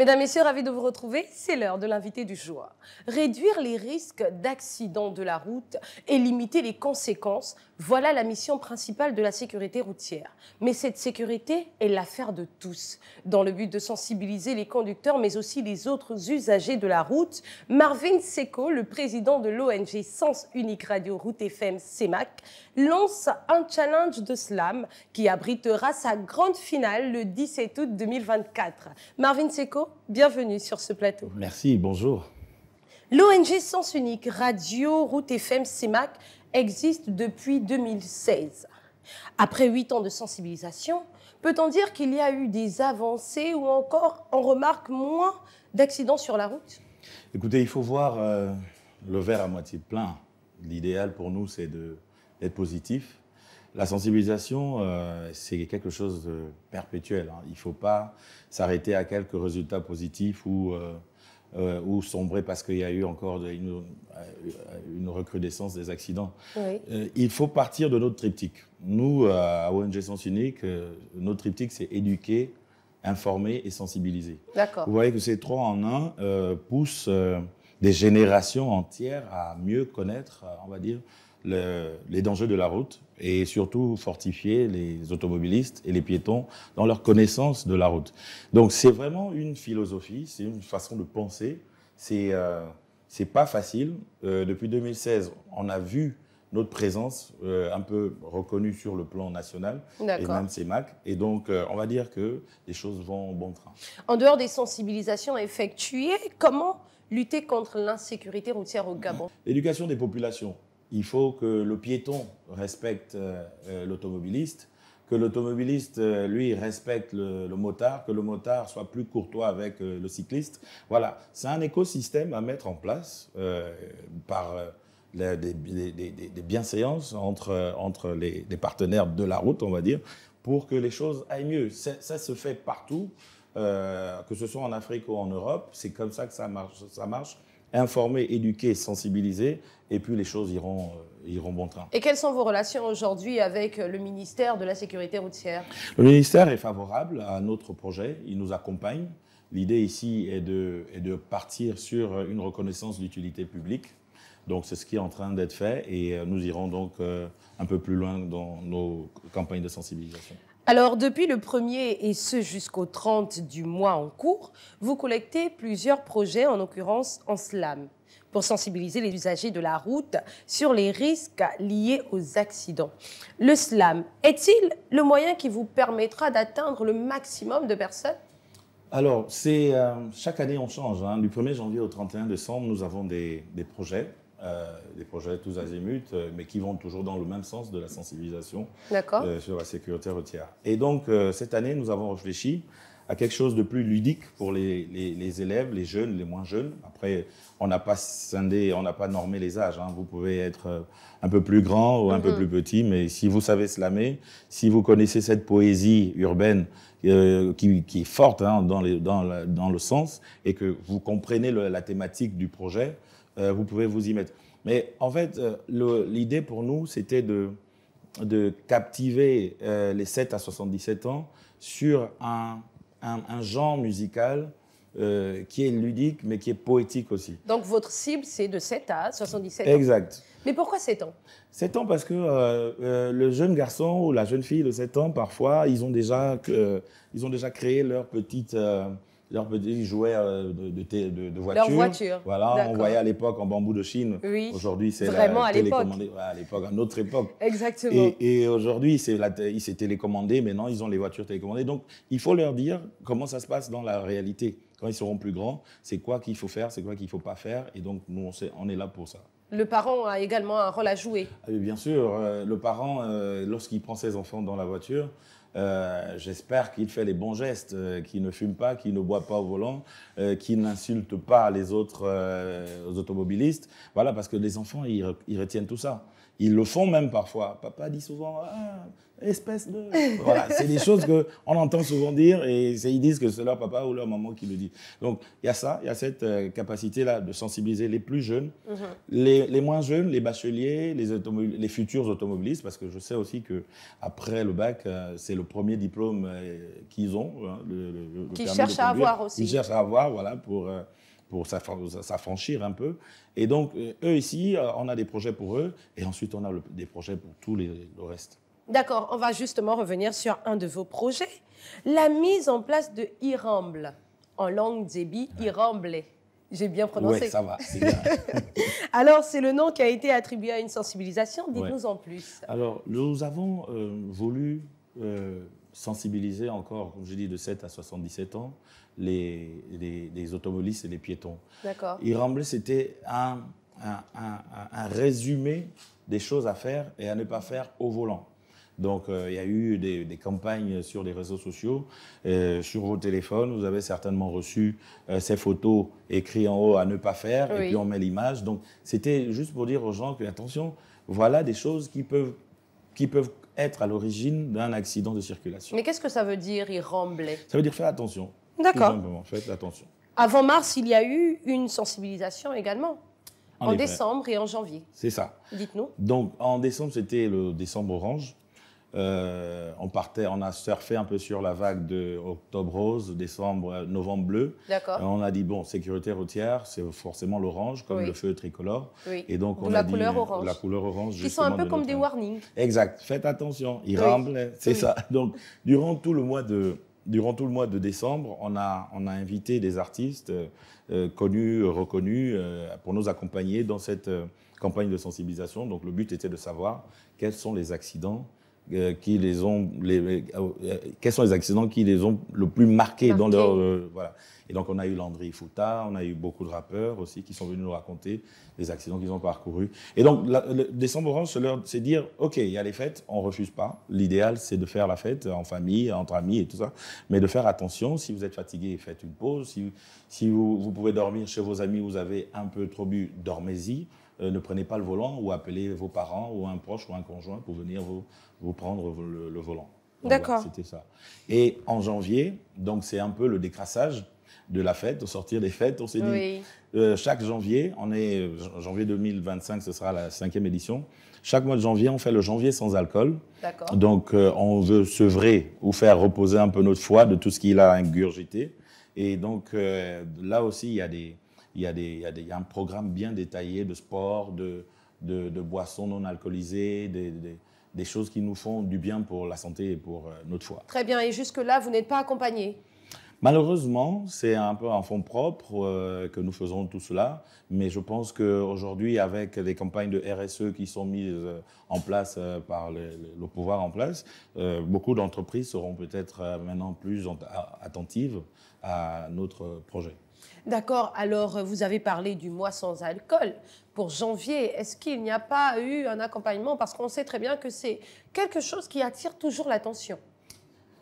Mesdames, Messieurs, ravi de vous retrouver. C'est l'heure de l'invité du jour. Réduire les risques d'accidents de la route et limiter les conséquences voilà la mission principale de la sécurité routière. Mais cette sécurité est l'affaire de tous. Dans le but de sensibiliser les conducteurs, mais aussi les autres usagers de la route, Marvin Seco, le président de l'ONG Sens Unique Radio Route FM CEMAC, lance un challenge de slam qui abritera sa grande finale le 17 août 2024. Marvin Seco, bienvenue sur ce plateau. Merci, bonjour. L'ONG Sens Unique Radio Route FM CEMAC existe depuis 2016. Après huit ans de sensibilisation, peut-on dire qu'il y a eu des avancées ou encore on remarque moins d'accidents sur la route Écoutez, il faut voir euh, le verre à moitié plein. L'idéal pour nous, c'est d'être positif. La sensibilisation, euh, c'est quelque chose de perpétuel. Hein. Il ne faut pas s'arrêter à quelques résultats positifs ou euh, euh, ou sombrer parce qu'il y a eu encore euh, une, recrudescence des accidents. Euh, il faut partir de notre triptyque. Nous, à ONG Sens Unique, notre triptyque, c'est éduquer, informer et sensibiliser. Vous voyez que ces trois en un poussent des générations entières à mieux connaître, on va dire, les dangers de la route et surtout fortifier les automobilistes et les piétons dans leur connaissance de la route. Donc c'est vraiment une philosophie, c'est une façon de penser. C'est euh, pas facile. Euh, depuis 2016, on a vu notre présence euh, un peu reconnue sur le plan national et même CEMAC. Et donc, on va dire que les choses vont bon train. En dehors des sensibilisations effectuées, comment lutter contre l'insécurité routière au Gabon L'éducation des populations il faut que le piéton respecte euh, euh, l'automobiliste, que l'automobiliste, euh, lui, respecte le, motard, que le motard soit plus courtois avec le cycliste. Voilà, c'est un écosystème à mettre en place par des, bienséances entre, entre les, partenaires de la route, on va dire, pour que les choses aillent mieux. Ça se fait partout. que ce soit en Afrique ou en Europe, c'est comme ça que Ça marche informer, éduquer, sensibiliser, et puis les choses iront, euh, iront bon train. Et quelles sont vos relations aujourd'hui avec euh, le ministère de la Sécurité routière Le ministère est favorable à notre projet, il nous accompagne. L'idée ici est de, est de partir sur une reconnaissance d'utilité publique. Donc c'est ce qui est en train d'être fait et euh, nous irons donc un peu plus loin dans nos campagnes de sensibilisation. Alors, depuis le 1er et ce jusqu'au 30 du mois en cours, vous collectez plusieurs projets, en l'occurrence en slam, pour sensibiliser les usagers de la route sur les risques liés aux accidents. Le slam est-il le moyen qui vous permettra d'atteindre le maximum de personnes alors, c'est euh, chaque année, on change. Hein. Du 1er janvier au 31 décembre, nous avons des, des projets euh, des projets tous azimuts, euh, mais qui vont toujours dans le même sens de la sensibilisation euh, sur la sécurité routière. Et donc, cette année, nous avons réfléchi à quelque chose de plus ludique pour les, élèves, les jeunes, les moins jeunes. Après, on n'a pas scindé, on n'a pas normé les âges. Hein. Vous pouvez être un peu plus grand ou un peu mhm. plus petit, mais si vous savez slammer, si vous connaissez cette poésie urbaine qui, est forte hein, dans, le sens et que vous comprenez la thématique du projet, euh, vous pouvez vous y mettre. Mais en fait, euh, l'idée pour nous, c'était de, de captiver euh, les 7 à 77 ans sur un, un, genre musical qui est ludique, mais qui est poétique aussi. Donc votre cible, c'est de 7 à 77 ans. Exact. Mais pourquoi 7 ans 7 ans parce que le jeune garçon ou la jeune fille de 7 ans, parfois, ils ont déjà, ils ont déjà créé leur petite... Leur petit euh, de, de, voiture. voiture. Voilà, on voyait à l'époque en bambou de Chine. Oui. Aujourd'hui, c'est vraiment à l'époque. à l'époque, notre époque. Exactement. Et, aujourd'hui, c'est la, ils s'est télécommandé. Maintenant, ils ont les voitures télécommandées. Donc, il faut leur dire comment ça se passe dans la réalité. Quand ils seront plus grands, c'est quoi qu'il faut faire, c'est quoi qu'il ne faut pas faire. Et donc, nous, on, on est là pour ça. Le parent a également un rôle à jouer. Ah, bien sûr, euh, le parent, euh, lorsqu'il prend ses enfants dans la voiture, euh, j'espère qu'il fait les bons gestes, euh, qu'il ne fume pas, qu'il ne boit pas au volant, euh, qu'il n'insulte pas les autres automobilistes. Voilà, parce que les enfants, ils, retiennent tout ça. Ils le font même parfois. Papa dit souvent ah, espèce de. Voilà, c'est des choses qu'on entend souvent dire et ils disent que c'est leur papa ou leur maman qui le dit. Donc, il y a ça, il y a cette capacité-là de sensibiliser les plus jeunes, mhm. les, moins jeunes, les bacheliers, les, les futurs automobilistes, parce que je sais aussi que après le bac, c'est le premier diplôme euh, qu'ils ont. Hein, qu'ils cherchent à avoir aussi. Ils cherchent à avoir, voilà, pour, euh, pour s'affranchir un peu. Et donc, euh, eux ici, on a des projets pour eux, et ensuite, on a des projets pour tout les, le reste. D'accord, on va justement revenir sur un de vos projets, la mise en place de Iramble, en langue débit, Iramble. J'ai bien prononcé. Oui, ça va. Alors, c'est le nom qui a été attribué à une sensibilisation. Dites-nous en plus. Alors, nous avons voulu euh, sensibiliser encore, comme je dis, de 7 à 77 ans, les, les automobilistes et les piétons. D'accord. Il remblait, c'était un, un, résumé des choses à faire et à ne pas faire au volant. Donc, euh, il y a eu des, campagnes sur les réseaux sociaux, euh, sur vos téléphones. Vous avez certainement reçu ces photos écrites en haut à ne pas faire, et puis on met l'image. Donc, c'était juste pour dire aux gens que, attention, voilà des choses qui peuvent, qui peuvent être à l'origine d'un accident de circulation. Mais qu'est-ce que ça veut dire, il remblait Ça veut dire faire attention. D'accord. Faites attention. Avant mars, il y a eu une sensibilisation également. en décembre et en janvier. C'est ça. Dites-nous. Donc, en décembre, c'était le décembre orange. Euh, on partait, on a surfé un peu sur la vague de octobre rose, décembre, euh, novembre bleu. On a dit bon, sécurité routière, c'est forcément l'orange comme le feu tricolore. Et donc on la a couleur orange. la couleur orange. Qui sont un peu comme des warnings. Exact. Faites attention, ils ramblent, c'est ça. Donc durant tout le mois de durant tout le mois de décembre, on a, invité des artistes euh, connus, reconnus, pour nous accompagner dans cette campagne de sensibilisation. Donc le but était de savoir quels sont les accidents euh, qui les ont, euh, quels sont les accidents qui les ont le plus marqués dans leur, euh, voilà. Et donc on a eu Landry Fouta, on a eu beaucoup de rappeurs aussi qui sont venus nous raconter les accidents qu'ils ont parcourus. Et donc le décembre orange, c'est dire, ok, il y a les fêtes, on refuse pas. L'idéal, c'est de faire la fête en famille, entre amis et tout ça, mais de faire attention. Si vous êtes fatigué, faites une pause. Si, si vous pouvez dormir chez vos amis, vous avez un peu trop bu, dormez-y. Euh, ne prenez pas le volant ou appelez vos parents ou un proche ou un conjoint pour venir vous, prendre le, volant. D'accord. C'était ça. Et en janvier, donc c'est un peu le décrassage de la fête, au sortir des fêtes, on s'est dit, euh, chaque janvier, on est, euh, janvier 2025, ce sera la cinquième édition, chaque mois de janvier, on fait le janvier sans alcool. D'accord. Donc, on veut sevrer ou faire reposer un peu notre foi de tout ce qu'il a ingurgité. Et donc, là aussi, il y a des, il y, a un programme bien détaillé de sport, de, boissons non alcoolisées, des, choses qui nous font du bien pour la santé et pour euh, notre foi. Très bien. Et jusque-là, vous n'êtes pas accompagné Malheureusement, c'est un peu en fond propre euh, que nous faisons tout cela, mais je pense qu'aujourd'hui, avec les campagnes de RSE qui sont mises euh, en place par le, pouvoir en place, beaucoup d'entreprises seront peut-être maintenant plus attentives à notre projet. D'accord, alors euh, vous avez parlé du mois sans alcool. Pour janvier, est-ce qu'il n'y a pas eu un accompagnement Parce qu'on sait très bien que c'est quelque chose qui attire toujours l'attention.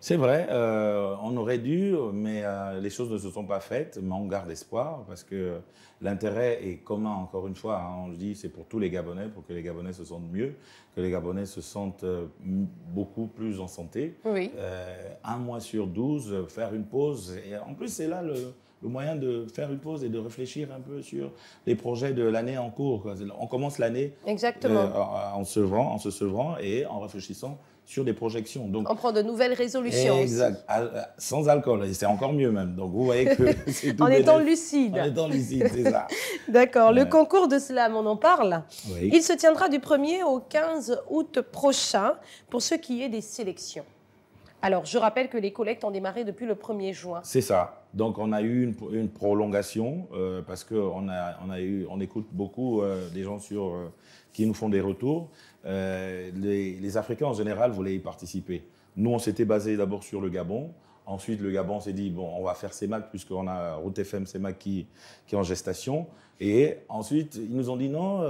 C'est vrai, euh, on aurait dû, mais euh, les choses ne se sont pas faites, mais on garde espoir parce que l'intérêt est commun, encore une fois. Hein. on dit, c'est pour tous les Gabonais, pour que les Gabonais se sentent mieux, que les Gabonais se sentent beaucoup plus en santé. un mois sur douze, faire une pause. Et en plus, c'est là le, le moyen de faire une pause et de réfléchir un peu sur les projets de l'année en cours. On commence l'année euh, en, en se sevrant et en réfléchissant sur des projections. Donc, on prend de nouvelles résolutions. Exact. Ah, euh, sans alcool, c'est encore mieux même. Donc vous voyez que En étant lucide. En étant lucide, c'est ça. D'accord. Le concours de slam, on en parle. Il se tiendra du 1er au 15 août prochain pour ce qui est des sélections. Alors, je rappelle que les collectes ont démarré depuis le 1er juin. C'est ça. Donc, on a eu une, prolongation euh, parce qu'on a, on on écoute beaucoup euh, des gens sur, euh, qui nous font des retours. Les, Africains, en général, voulaient y participer. Nous, on s'était basé d'abord sur le Gabon. Ensuite, le Gabon s'est dit, bon, on va faire CEMAC puisqu'on a Route FM CEMAC qui, qui est en gestation. Et ensuite, ils nous ont dit, non,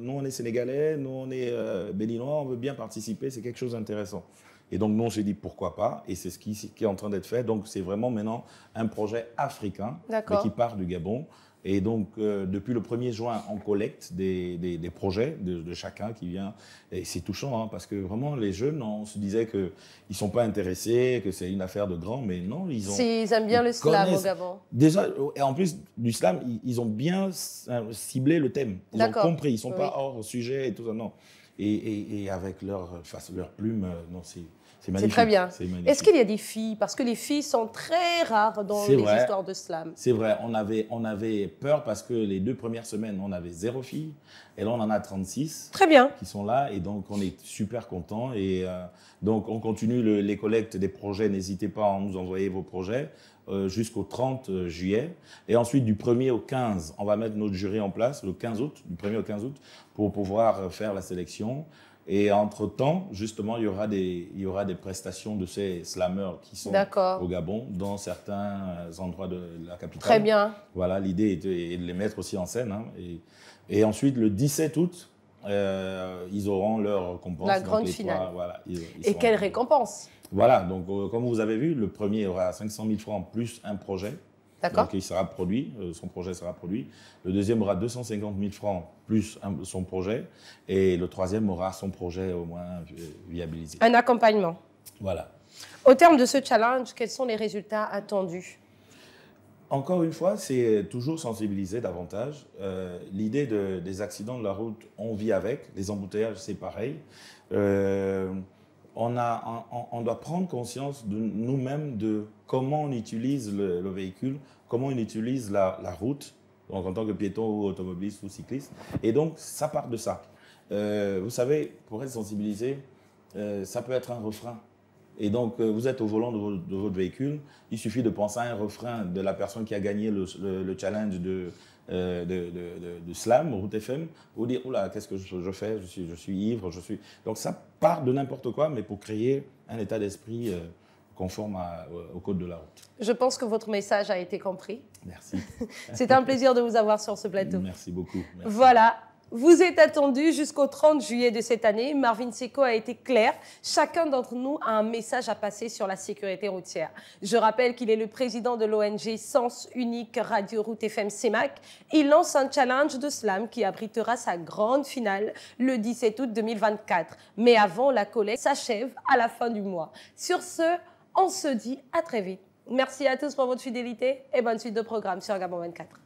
nous, on est Sénégalais, nous, on est Béninois, on veut bien participer, c'est quelque chose d'intéressant. Et donc, nous, on s'est dit pourquoi pas. Et c'est ce qui, est en train d'être fait. Donc, c'est vraiment maintenant un projet africain mais qui part du Gabon. Et donc, euh, depuis le 1er juin, on collecte des, projets de, chacun qui vient. Et c'est touchant, hein, parce que vraiment, les jeunes, on se disait qu'ils ne sont pas intéressés, que c'est une affaire de grands, mais non, ils ont. Si, ils aiment bien le slam au Gabon. Déjà, et en plus du slam, ils, ont bien euh, ciblé le thème. Ils ont compris, ils ne sont pas hors sujet et tout ça. Non et, et, et avec leur, face, leur plume, euh, non, c'est c'est très bien. Est-ce qu'il y a des filles Parce que les filles sont très rares dans les histoires de slam. C'est vrai, on avait, on avait peur parce que les deux premières semaines, on avait zéro fille. Et là, on en a 36 très bien. qui sont là. Et donc, on est super content. Et euh, donc, on continue les collectes des projets. N'hésitez pas à nous envoyer vos projets euh, jusqu'au 30 euh, juillet. Et ensuite, du 1er au 15, on va mettre notre jury en place, le 15 août, du 1er au 15 août, pour pouvoir faire la sélection. Et entre-temps, justement, il y, aura des, il y aura des prestations de ces slameurs qui sont au Gabon, dans certains endroits de la capitale. Très bien. Voilà, l'idée est, de les mettre aussi en scène. Hein. Et, ensuite, le 17 août, euh, ils auront leur récompense. La grande finale. voilà, et quelle récompense Voilà, donc euh, comme vous avez vu, le premier aura 500 000 francs plus un projet. Donc il sera produit, euh, son projet sera produit. Le deuxième aura 250 000 francs plus son projet. Et le troisième aura son projet au moins euh, viabilisé. Un accompagnement. Voilà. Au terme de ce challenge, quels sont les résultats attendus encore une fois, c'est toujours sensibiliser davantage. Euh, l'idée des accidents de la route, on vit avec. Les embouteillages, c'est pareil. on, a, on, doit prendre conscience de nous-mêmes de comment on utilise le, véhicule, comment on utilise la, route, en tant que piéton ou automobiliste ou cycliste. Et donc, ça part de ça. Euh, vous savez, pour être sensibilisé, euh, ça peut être un refrain. Et donc, euh, vous êtes au volant de, votre véhicule, il suffit de penser à un refrain de la personne qui a gagné le, challenge de, de, de, Slam, Route FM, pour dire, oula, qu'est-ce que je, fais je suis, je suis, ivre, je suis... Donc, ça part de n'importe quoi, mais pour créer un état d'esprit conforme euh, au code de la route. Je pense que votre message a été compris. Merci. C'est un plaisir de vous avoir sur ce plateau. Merci beaucoup. Voilà. Vous êtes attendu jusqu'au 30 juillet de cette année. Marvin Seco a été clair. Chacun d'entre nous a un message à passer sur la sécurité routière. Je rappelle qu'il est le président de l'ONG Sens Unique Radio Route FM CEMAC. Il lance un challenge de slam qui abritera sa grande finale le 17 août 2024. Mais avant, la collecte s'achève à la fin du mois. Sur ce, on se dit à très vite. Merci à tous pour votre fidélité et bonne suite de programme sur Gabon 24.